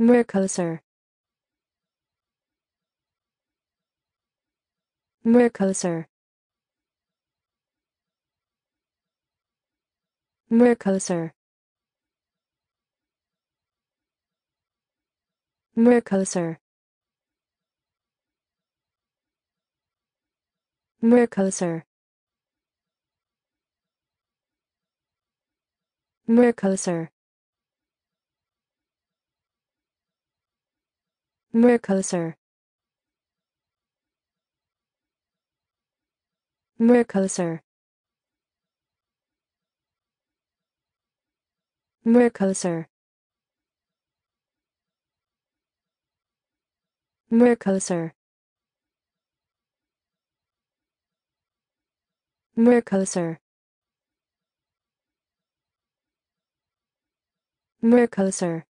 Mercosur Mercosur Mercosur Mercosur Mercosur Mercosur Mercosur Mercosur Mercosur Mercosur Mercosur Mercosur